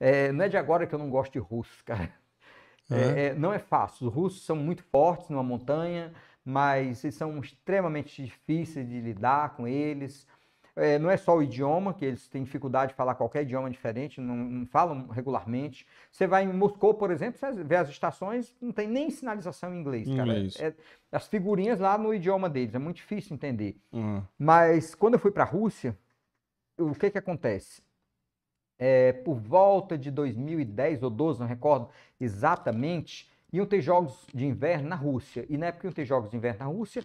É, não é de agora que eu não gosto de russos, cara. É. É, não é fácil. Os russos são muito fortes numa montanha, mas eles são extremamente difíceis de lidar com eles. É, não é só o idioma, que eles têm dificuldade de falar qualquer idioma diferente, não, não, falam regularmente. Você vai em Moscou, por exemplo, você vê as estações, não tem nem sinalização em inglês, cara. Inglês. É, as figurinhas lá no idioma deles, é muito difícil entender. Uhum. Mas quando eu fui para a Rússia, o que que acontece? é, por volta de 2010 ou 12, não recordo exatamente, iam ter jogos de inverno na Rússia. E na época iam ter jogos de inverno na Rússia,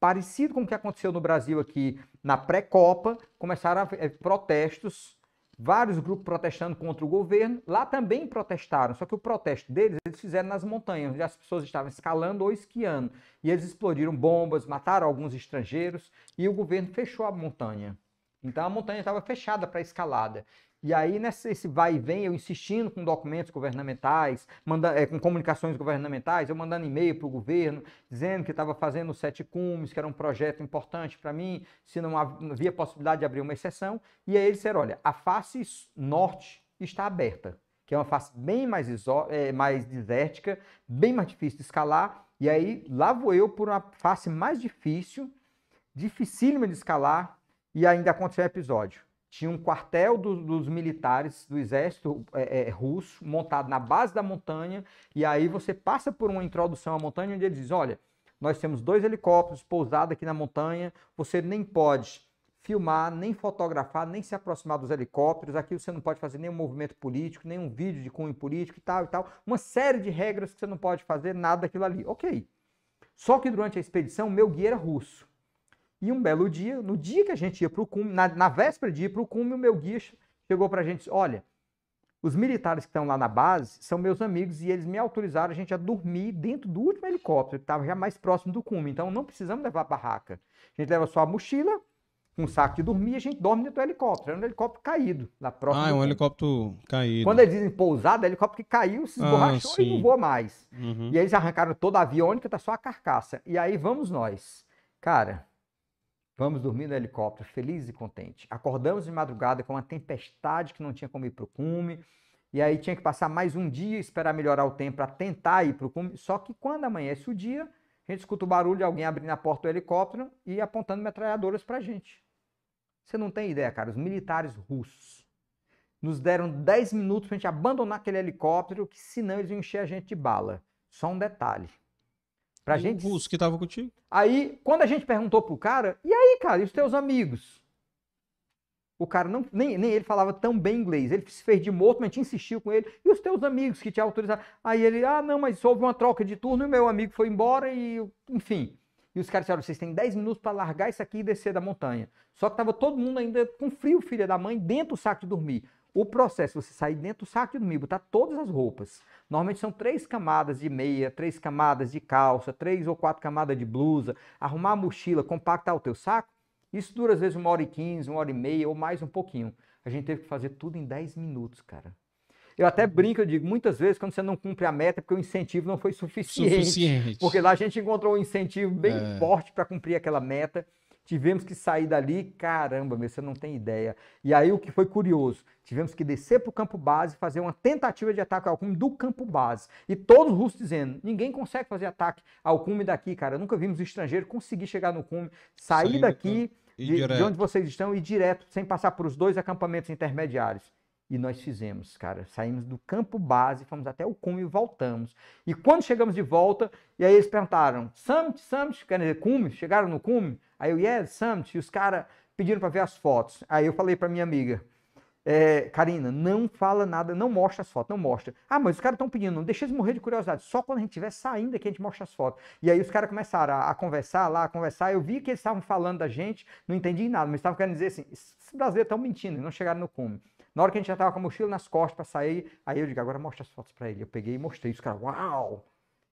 parecido com o que aconteceu no Brasil aqui na pré-Copa, começaram a haver protestos, vários grupos protestando contra o governo. Lá também protestaram, só que o protesto deles eles fizeram nas montanhas, onde as pessoas estavam escalando ou esquiando. E eles explodiram bombas, mataram alguns estrangeiros e o governo fechou a montanha. Então a montanha estava fechada para escalada. E aí, nesse vai e vem, eu insistindo com documentos governamentais, manda, é, com comunicações governamentais, eu mandando e-mail para o governo, dizendo que estava fazendo o Sete Cumes, que era um projeto importante para mim, se não havia possibilidade de abrir uma exceção. E aí eles disseram: olha, a face norte está aberta, que é uma face bem mais, é, mais desértica, bem mais difícil de escalar. E aí, lá vou eu por uma face mais difícil, dificílima de escalar, e ainda aconteceu um episódio tinha um quartel do, dos militares do exército é, é, russo montado na base da montanha, e aí você passa por uma introdução à montanha onde eles dizem: olha, nós temos dois helicópteros pousados aqui na montanha, você nem pode filmar, nem fotografar, nem se aproximar dos helicópteros, aqui você não pode fazer nenhum movimento político, nenhum vídeo de cunho político e tal e tal, uma série de regras que você não pode fazer, nada daquilo ali. Ok. Só que durante a expedição, meu guia era russo. E um belo dia, no dia que a gente ia para o cume, na, na, véspera de ir para o cume, o meu guia chegou para a gente e disse, olha, os militares que estão lá na base são meus amigos e eles me autorizaram a gente a dormir dentro do último helicóptero, que estava já mais próximo do cume. Então não precisamos levar a barraca. A gente leva só a mochila, um saco de dormir e a gente dorme dentro do helicóptero. Era um helicóptero caído, lá próximo. Ah, é um helicóptero caído. Quando eles dizem pousada, é helicóptero que caiu, se ah, esborrachou ah, e não voa mais. Uhum. E aí eles arrancaram toda a aviônica, tá só a carcaça. E aí vamos nós. Cara, Vamos dormir no helicóptero, feliz e contente. Acordamos de madrugada com uma tempestade que não tinha como ir para o cume. E aí tinha que passar mais um dia, esperar melhorar o tempo para tentar ir para o cume. Só que quando amanhece o dia, a gente escuta o barulho de alguém abrindo a porta do helicóptero e apontando metralhadoras para a gente. Você não tem ideia, cara. Os militares russos nos deram 10 minutos para a gente abandonar aquele helicóptero, que senão eles iam encher a gente de bala. Só um detalhe: Pra o gente. O russo que tava contigo. Aí, quando a gente perguntou pro cara, e aí, cara, e os teus amigos? O cara não, nem, nem ele falava tão bem inglês. Ele se fez de morto, mas a gente insistiu com ele. E os teus amigos que te autorizaram? Aí ele, ah, não, mas houve uma troca de turno e meu amigo foi embora e, enfim. E os caras disseram, vocês têm 10 minutos para largar isso aqui e descer da montanha. Só que tava todo mundo ainda com frio, filha da mãe, dentro do saco de dormir. O processo, você sair dentro do saco de dormir, botar tá? todas as roupas. Normalmente são três camadas de meia, três camadas de calça, três ou quatro camadas de blusa, arrumar a mochila, compactar o teu saco. Isso dura às vezes uma hora e quinze, uma hora e meia ou mais um pouquinho. A gente teve que fazer tudo em dez minutos, cara. Eu até uhum. brinco, eu digo, muitas vezes quando você não cumpre a meta, é porque o incentivo não foi suficiente. suficiente. Porque lá a gente encontrou um incentivo bem é. forte para cumprir aquela meta. Tivemos que sair dali, caramba, meu, você não tem ideia. E aí o que foi curioso, tivemos que descer para o campo base, fazer uma tentativa de ataque ao cume do campo base. E todos os russos dizendo, ninguém consegue fazer ataque ao cume daqui, cara. Nunca vimos estrangeiro conseguir chegar no cume, sair Saindo daqui de, de onde vocês estão e direto, sem passar por os dois acampamentos intermediários. E nós fizemos, cara. Saímos do campo base, fomos até o cume e voltamos. E quando chegamos de volta, e aí eles perguntaram, summit, summit, quer dizer, cume? Chegaram no cume? Aí eu, yeah, summit. E os caras pediram para ver as fotos. Aí eu falei para minha amiga, é, Karina, não fala nada, não mostra as fotos, não mostra. Ah, mas os caras estão pedindo, não deixa eles morrer de curiosidade. Só quando a gente estiver saindo aqui a gente mostra as fotos. E aí os caras começaram a, a, conversar lá, a conversar. Eu vi que eles estavam falando da gente, não entendi nada, mas estavam querendo dizer assim: esses brasileiros estão mentindo, não chegaram no cume. Na hora que a gente já tava com a mochila nas costas para sair, aí eu digo, agora mostra as fotos para ele. Eu peguei e mostrei. Os caras, uau!